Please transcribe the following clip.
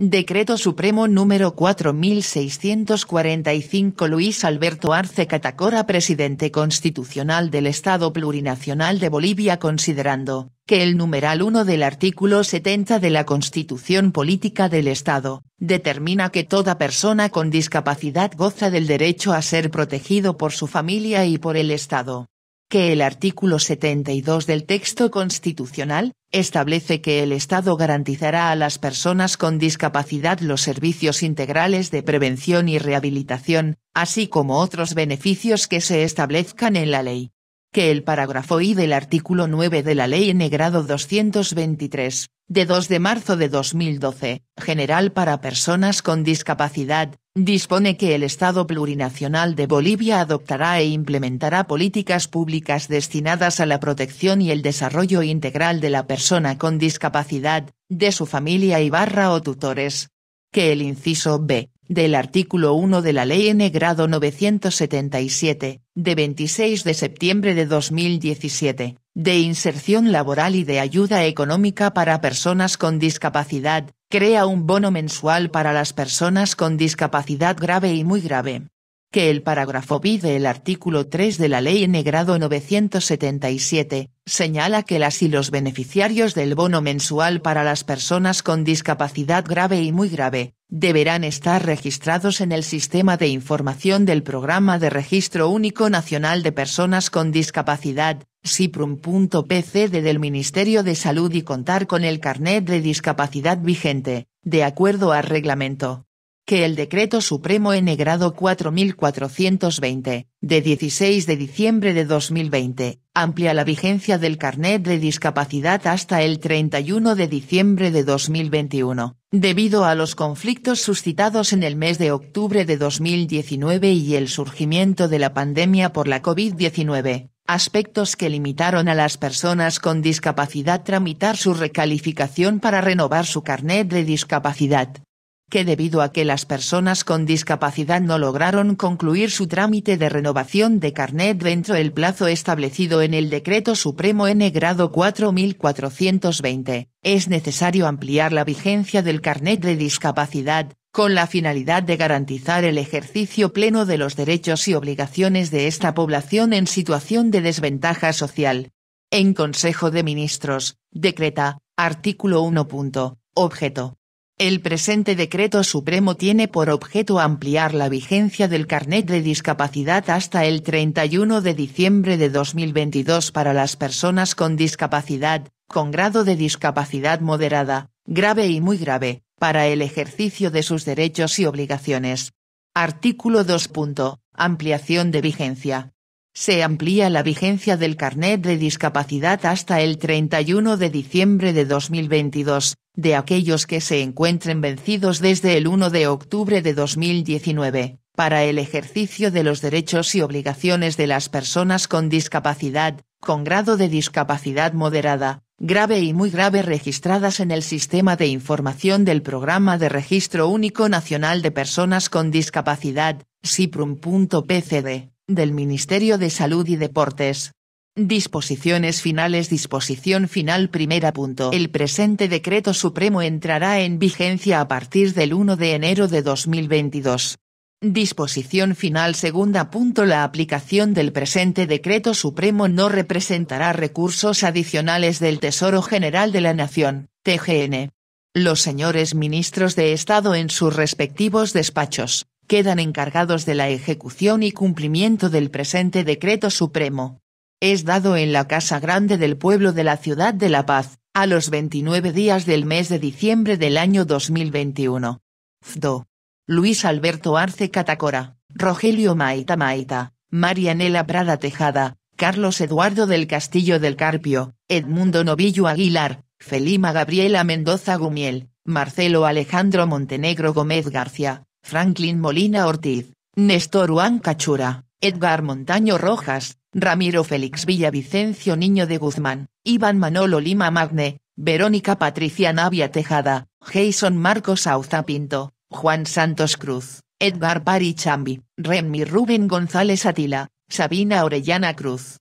Decreto Supremo número 4645 Luis Alberto Arce Catacora Presidente Constitucional del Estado Plurinacional de Bolivia considerando, que el numeral 1 del artículo 70 de la Constitución Política del Estado, determina que toda persona con discapacidad goza del derecho a ser protegido por su familia y por el Estado que el artículo 72 del texto constitucional, establece que el Estado garantizará a las personas con discapacidad los servicios integrales de prevención y rehabilitación, así como otros beneficios que se establezcan en la ley. Que el parágrafo I del artículo 9 de la Ley en 223, de 2 de marzo de 2012, General para Personas con Discapacidad, dispone que el Estado plurinacional de Bolivia adoptará e implementará políticas públicas destinadas a la protección y el desarrollo integral de la persona con discapacidad, de su familia y barra o tutores. Que el inciso B, del artículo 1 de la Ley N grado 977, de 26 de septiembre de 2017, de inserción laboral y de ayuda económica para personas con discapacidad, crea un bono mensual para las personas con discapacidad grave y muy grave. Que el parágrafo B del artículo 3 de la Ley Negrado grado 977, señala que las y los beneficiarios del bono mensual para las personas con discapacidad grave y muy grave, deberán estar registrados en el Sistema de Información del Programa de Registro Único Nacional de Personas con Discapacidad, Siprum.pc del Ministerio de Salud y contar con el carnet de discapacidad vigente, de acuerdo al reglamento que el Decreto Supremo N grado 4420, de 16 de diciembre de 2020, amplia la vigencia del carnet de discapacidad hasta el 31 de diciembre de 2021, debido a los conflictos suscitados en el mes de octubre de 2019 y el surgimiento de la pandemia por la COVID-19 aspectos que limitaron a las personas con discapacidad tramitar su recalificación para renovar su carnet de discapacidad. Que debido a que las personas con discapacidad no lograron concluir su trámite de renovación de carnet dentro del plazo establecido en el Decreto Supremo N grado 4420, es necesario ampliar la vigencia del carnet de discapacidad, con la finalidad de garantizar el ejercicio pleno de los derechos y obligaciones de esta población en situación de desventaja social. En Consejo de Ministros, decreta, artículo 1. objeto. El presente decreto supremo tiene por objeto ampliar la vigencia del carnet de discapacidad hasta el 31 de diciembre de 2022 para las personas con discapacidad, con grado de discapacidad moderada, grave y muy grave, para el ejercicio de sus derechos y obligaciones. Artículo 2. Ampliación de vigencia. Se amplía la vigencia del carnet de discapacidad hasta el 31 de diciembre de 2022, de aquellos que se encuentren vencidos desde el 1 de octubre de 2019, para el ejercicio de los derechos y obligaciones de las personas con discapacidad, con grado de discapacidad moderada, grave y muy grave registradas en el Sistema de Información del Programa de Registro Único Nacional de Personas con Discapacidad, SIPRUM.PCD, del Ministerio de Salud y Deportes. Disposiciones finales Disposición final primera punto El presente decreto supremo entrará en vigencia a partir del 1 de enero de 2022. Disposición final segunda. Punto la aplicación del presente decreto supremo no representará recursos adicionales del Tesoro General de la Nación, TGN. Los señores ministros de Estado en sus respectivos despachos, quedan encargados de la ejecución y cumplimiento del presente decreto supremo. Es dado en la Casa Grande del Pueblo de la Ciudad de La Paz, a los 29 días del mes de diciembre del año 2021. FDO. Luis Alberto Arce Catacora, Rogelio Maita Maita, Marianela Prada Tejada, Carlos Eduardo del Castillo del Carpio, Edmundo Novillo Aguilar, Felima Gabriela Mendoza Gumiel, Marcelo Alejandro Montenegro Gómez García, Franklin Molina Ortiz, Néstor Juan Cachura, Edgar Montaño Rojas, Ramiro Félix Villavicencio Niño de Guzmán, Iván Manolo Lima Magne, Verónica Patricia Navia Tejada, Jason Marcos Auza Pinto, Juan Santos Cruz, Edgar Parichambi, Remy Rubén González Atila, Sabina Orellana Cruz,